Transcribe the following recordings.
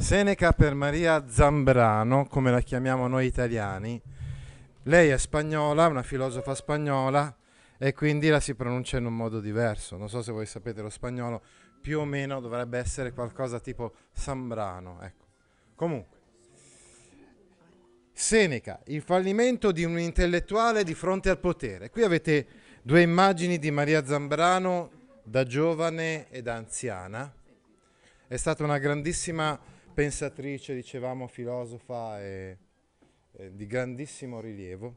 Seneca per Maria Zambrano, come la chiamiamo noi italiani. Lei è spagnola, una filosofa spagnola e quindi la si pronuncia in un modo diverso. Non so se voi sapete lo spagnolo, più o meno dovrebbe essere qualcosa tipo Zambrano, ecco. Comunque Seneca, il fallimento di un intellettuale di fronte al potere. Qui avete due immagini di Maria Zambrano da giovane e da anziana. È stata una grandissima pensatrice, dicevamo filosofa e, e di grandissimo rilievo.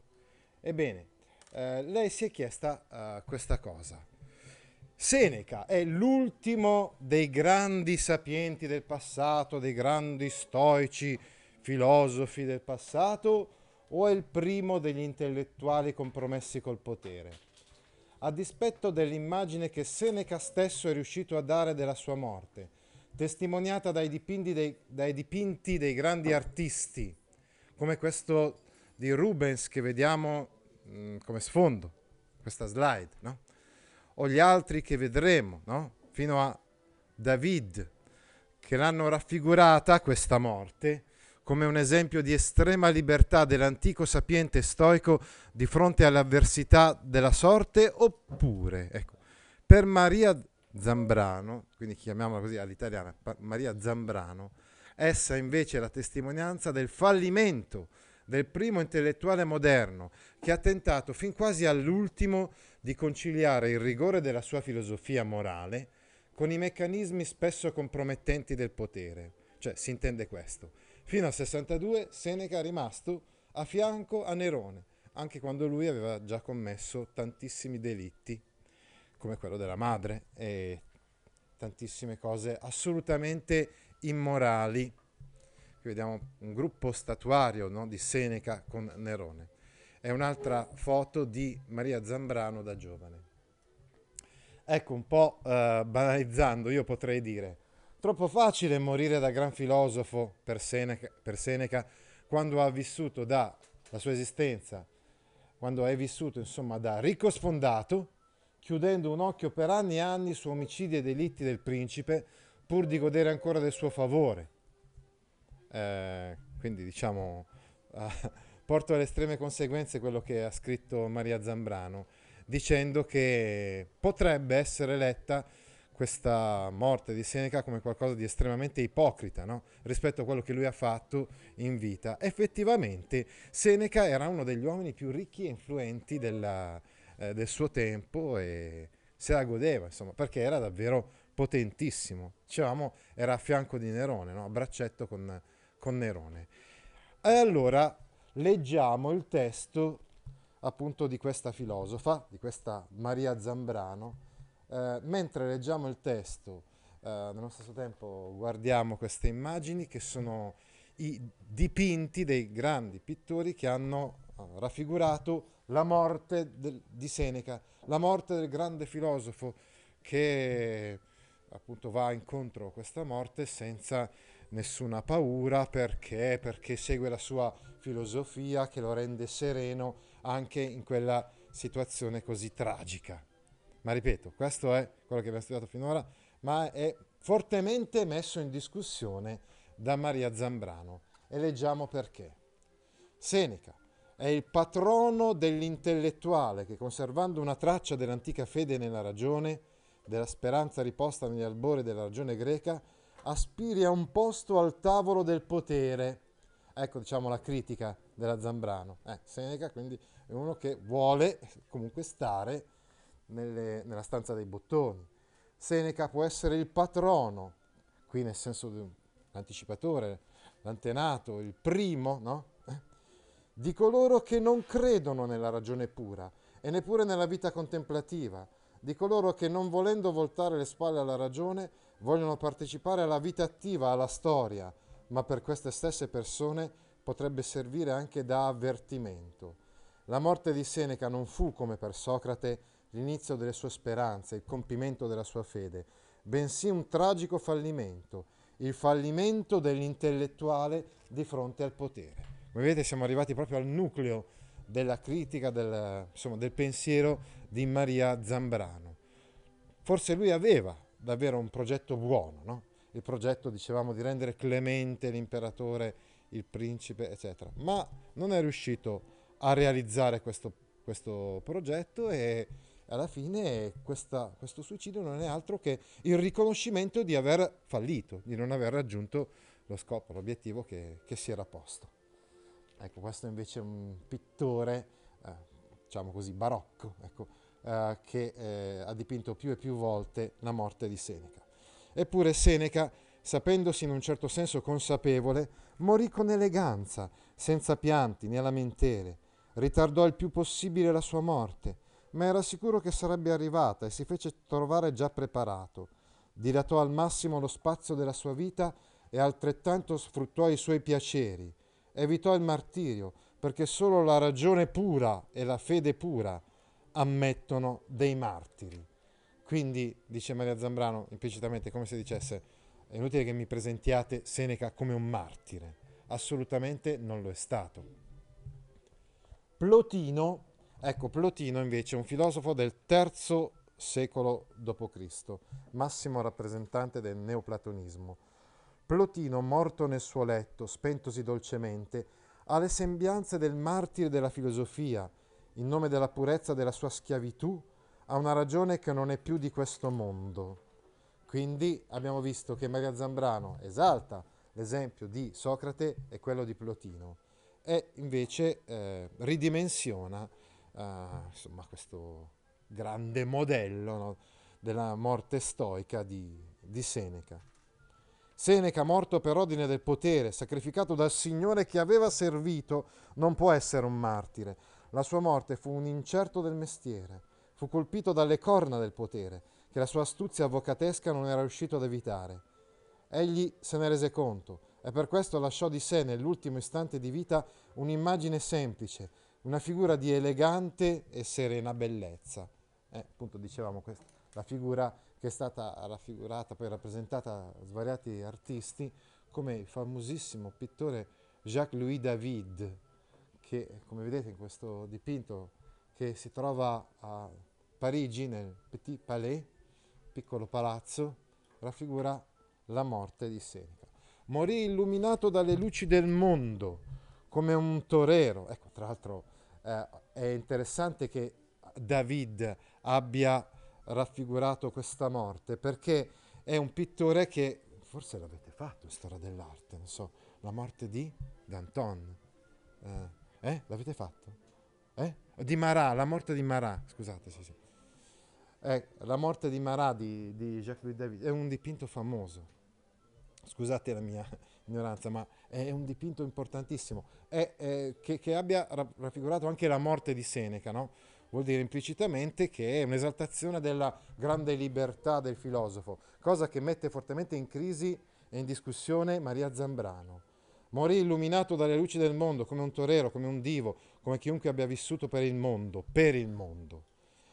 Ebbene, eh, lei si è chiesta eh, questa cosa. Seneca è l'ultimo dei grandi sapienti del passato, dei grandi stoici, filosofi del passato, o è il primo degli intellettuali compromessi col potere? A dispetto dell'immagine che Seneca stesso è riuscito a dare della sua morte, testimoniata dai dipinti dei, dai dipinti dei grandi artisti, come questo di Rubens che vediamo mh, mm, come sfondo, questa slide, no? o gli altri che vedremo, no? fino a David, che l'hanno raffigurata, questa morte, come un esempio di estrema libertà dell'antico sapiente stoico di fronte all'avversità della sorte, oppure, ecco, per Maria Zambrano, quindi chiamiamola così all'italiana, pa- Maria Zambrano, essa invece è la testimonianza del fallimento del primo intellettuale moderno che ha tentato fin quasi all'ultimo di conciliare il rigore della sua filosofia morale con i meccanismi spesso compromettenti del potere. Cioè, si intende questo. Fino al 62 Seneca è rimasto a fianco a Nerone, anche quando lui aveva già commesso tantissimi delitti come quello della madre e tantissime cose assolutamente immorali. Qui vediamo un gruppo statuario no, di Seneca con Nerone. È un'altra foto di Maria Zambrano da giovane. Ecco, un po' eh, banalizzando, io potrei dire, troppo facile morire da gran filosofo per Seneca, per Seneca quando ha vissuto da la sua esistenza, quando è vissuto insomma da ricco sfondato chiudendo un occhio per anni e anni su omicidi e delitti del principe, pur di godere ancora del suo favore. Eh, quindi diciamo, eh, porto alle estreme conseguenze quello che ha scritto Maria Zambrano, dicendo che potrebbe essere letta questa morte di Seneca come qualcosa di estremamente ipocrita no? rispetto a quello che lui ha fatto in vita. Effettivamente Seneca era uno degli uomini più ricchi e influenti della, eh, eh, del suo tempo e se la godeva, insomma, perché era davvero potentissimo. Dicevamo, era a fianco di Nerone, no? a braccetto con, con Nerone. E allora leggiamo il testo appunto di questa filosofa, di questa Maria Zambrano, eh, mentre leggiamo il testo, eh, nello stesso tempo guardiamo queste immagini che sono i dipinti dei grandi pittori che hanno eh, raffigurato la morte del, di Seneca, la morte del grande filosofo che appunto va incontro a questa morte senza nessuna paura perché, perché segue la sua filosofia che lo rende sereno anche in quella situazione così tragica. Ma ripeto, questo è quello che abbiamo studiato finora, ma è fortemente messo in discussione da Maria Zambrano e leggiamo perché. Seneca, è il patrono dell'intellettuale che, conservando una traccia dell'antica fede nella ragione, della speranza riposta negli albori della ragione greca, aspiri a un posto al tavolo del potere. Ecco, diciamo, la critica della Zambrano. Eh, Seneca, quindi, è uno che vuole comunque stare nelle, nella stanza dei bottoni. Seneca può essere il patrono, qui nel senso di un anticipatore, l'antenato, il primo, no? di coloro che non credono nella ragione pura e neppure nella vita contemplativa, di coloro che non volendo voltare le spalle alla ragione vogliono partecipare alla vita attiva, alla storia, ma per queste stesse persone potrebbe servire anche da avvertimento. La morte di Seneca non fu, come per Socrate, l'inizio delle sue speranze, il compimento della sua fede, bensì un tragico fallimento, il fallimento dell'intellettuale di fronte al potere. Come vedete siamo arrivati proprio al nucleo della critica, del, insomma, del pensiero di Maria Zambrano. Forse lui aveva davvero un progetto buono, no? il progetto, dicevamo, di rendere clemente l'imperatore, il principe, eccetera, ma non è riuscito a realizzare questo, questo progetto e alla fine questa, questo suicidio non è altro che il riconoscimento di aver fallito, di non aver raggiunto lo scopo, l'obiettivo che, che si era posto. Ecco, questo invece è un pittore, eh, diciamo così, barocco, ecco, eh, che eh, ha dipinto più e più volte la morte di Seneca. Eppure Seneca, sapendosi in un certo senso consapevole, morì con eleganza, senza pianti né lamentele, ritardò il più possibile la sua morte, ma era sicuro che sarebbe arrivata e si fece trovare già preparato. Dilatò al massimo lo spazio della sua vita e altrettanto sfruttò i suoi piaceri, evitò il martirio, perché solo la ragione pura e la fede pura ammettono dei martiri. Quindi, dice Maria Zambrano implicitamente, come se dicesse, è inutile che mi presentiate Seneca come un martire. Assolutamente non lo è stato. Plotino, ecco, Plotino invece è un filosofo del terzo secolo d.C., massimo rappresentante del neoplatonismo Plotino, morto nel suo letto, spentosi dolcemente, ha le sembianze del martire della filosofia, in nome della purezza della sua schiavitù, ha una ragione che non è più di questo mondo. Quindi abbiamo visto che Maria Zambrano esalta l'esempio di Socrate e quello di Plotino e invece eh, ridimensiona eh, insomma, questo grande modello no, della morte stoica di, di Seneca. Seneca, morto per ordine del potere, sacrificato dal Signore che aveva servito, non può essere un martire. La sua morte fu un incerto del mestiere. Fu colpito dalle corna del potere, che la sua astuzia avvocatesca non era riuscito ad evitare. Egli se ne rese conto e per questo lasciò di sé nell'ultimo istante di vita un'immagine semplice, una figura di elegante e serena bellezza è eh, appunto dicevamo questa, la figura che è stata raffigurata, poi rappresentata da svariati artisti, come il famosissimo pittore Jacques-Louis David, che come vedete in questo dipinto che si trova a Parigi nel Petit Palais, piccolo palazzo, raffigura la morte di Seneca. Morì illuminato dalle luci del mondo, come un torero. Ecco, tra l'altro eh, è interessante che David abbia raffigurato questa morte, perché è un pittore che, forse l'avete fatto storia dell'arte, non so, la morte di Danton, eh, eh l'avete fatto? Eh? Di Marat, la morte di Marat, scusate, sì, sì. Eh, la morte di Marat di, di Jacques-Louis David è un dipinto famoso, scusate la mia ignoranza, ma è un dipinto importantissimo, è, è, che, che, abbia raffigurato anche la morte di Seneca, no? vuol dire implicitamente che è un'esaltazione della grande libertà del filosofo, cosa che mette fortemente in crisi e in discussione Maria Zambrano. Morì illuminato dalle luci del mondo, come un torero, come un divo, come chiunque abbia vissuto per il mondo, per il mondo.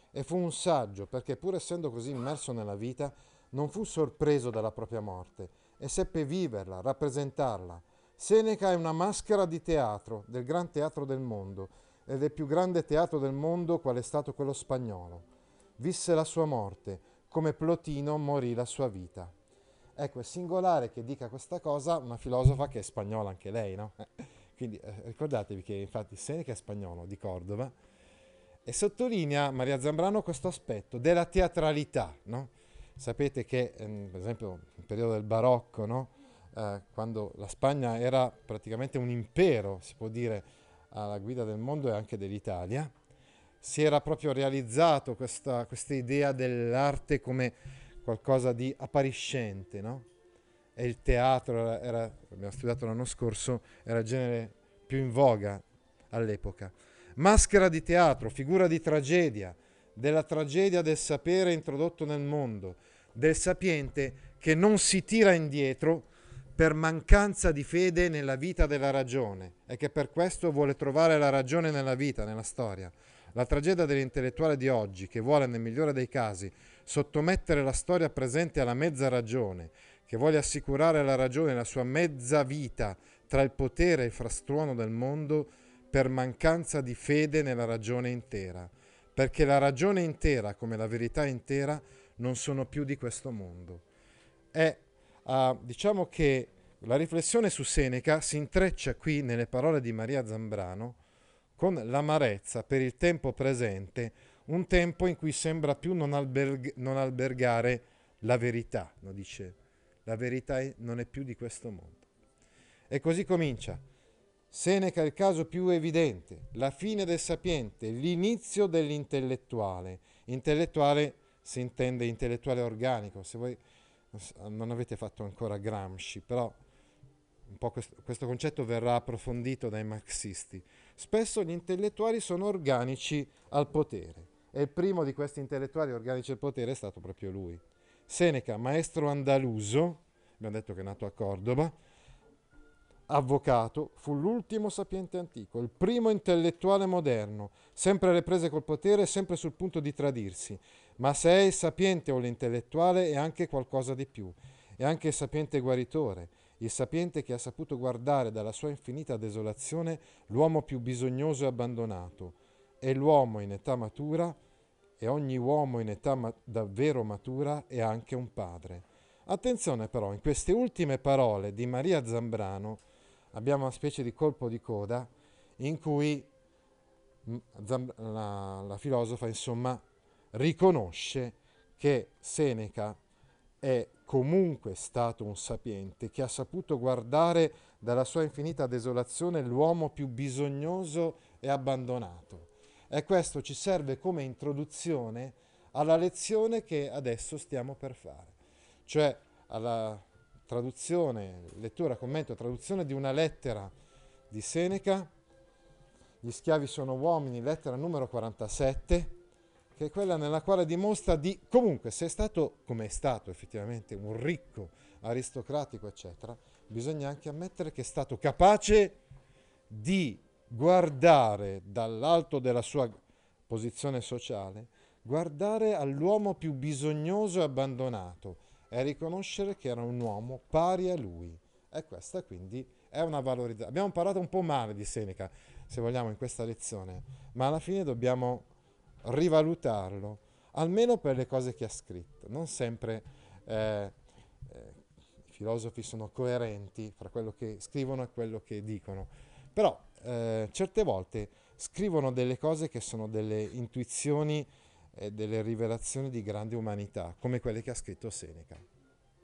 E fu un saggio, perché pur essendo così immerso nella vita, non fu sorpreso dalla propria morte e seppe viverla, rappresentarla. Seneca è una maschera di teatro, del gran teatro del mondo, e del più grande teatro del mondo qual è stato quello spagnolo. Visse la sua morte, come Plotino morì la sua vita. Ecco, è singolare che dica questa cosa una filosofa che è spagnola anche lei, no? Quindi eh, ricordatevi che infatti Seneca è spagnolo di Cordova e sottolinea Maria Zambrano questo aspetto della teatralità, no? Sapete che, ehm, per esempio, nel periodo del barocco, no? eh, quando la Spagna era praticamente un impero, si può dire, alla guida del mondo e anche dell'Italia, si era proprio realizzato questa, questa idea dell'arte come qualcosa di appariscente, no? E il teatro, era, era, abbiamo studiato l'anno scorso, era il genere più in voga all'epoca. Maschera di teatro, figura di tragedia, della tragedia del sapere introdotto nel mondo, del sapiente che non si tira indietro per mancanza di fede nella vita della ragione e che per questo vuole trovare la ragione nella vita, nella storia. La tragedia dell'intellettuale di oggi, che vuole nel migliore dei casi sottomettere la storia presente alla mezza ragione, che vuole assicurare la ragione la sua mezza vita tra il potere e il frastuono del mondo, per mancanza di fede nella ragione intera, perché la ragione intera, come la verità intera, non sono più di questo mondo. È Uh, diciamo che la riflessione su Seneca si intreccia qui nelle parole di Maria Zambrano con l'amarezza per il tempo presente, un tempo in cui sembra più non, alberg- non albergare la verità, no? dice, la verità è, non è più di questo mondo. E così comincia. Seneca è il caso più evidente, la fine del sapiente, l'inizio dell'intellettuale. Intellettuale si intende intellettuale organico, se voi non avete fatto ancora Gramsci, però questo, questo concetto verrà approfondito dai marxisti. Spesso gli intellettuali sono organici al potere e il primo di questi intellettuali organici al potere è stato proprio lui. Seneca, maestro andaluso, abbiamo detto che è nato a Cordoba, avvocato, fu l'ultimo sapiente antico, il primo intellettuale moderno, sempre alle prese col potere, sempre sul punto di tradirsi. Ma se è il sapiente o l'intellettuale è anche qualcosa di più, è anche il sapiente guaritore, il sapiente che ha saputo guardare dalla sua infinita desolazione l'uomo più bisognoso e abbandonato. È l'uomo in età matura e ogni uomo in età ma- davvero matura è anche un padre. Attenzione però, in queste ultime parole di Maria Zambrano abbiamo una specie di colpo di coda in cui la, la filosofa, insomma, riconosce che Seneca è comunque stato un sapiente che ha saputo guardare dalla sua infinita desolazione l'uomo più bisognoso e abbandonato. E questo ci serve come introduzione alla lezione che adesso stiamo per fare, cioè alla traduzione, lettura, commento, traduzione di una lettera di Seneca, Gli schiavi sono uomini, lettera numero 47, che è quella nella quale dimostra di comunque se è stato come è stato effettivamente un ricco aristocratico eccetera bisogna anche ammettere che è stato capace di guardare dall'alto della sua posizione sociale guardare all'uomo più bisognoso e abbandonato e riconoscere che era un uomo pari a lui e questa quindi è una valorizzazione abbiamo parlato un po' male di Seneca se vogliamo in questa lezione ma alla fine dobbiamo rivalutarlo, almeno per le cose che ha scritto. Non sempre eh, eh, i filosofi sono coerenti fra quello che scrivono e quello che dicono, però eh, certe volte scrivono delle cose che sono delle intuizioni e delle rivelazioni di grande umanità, come quelle che ha scritto Seneca.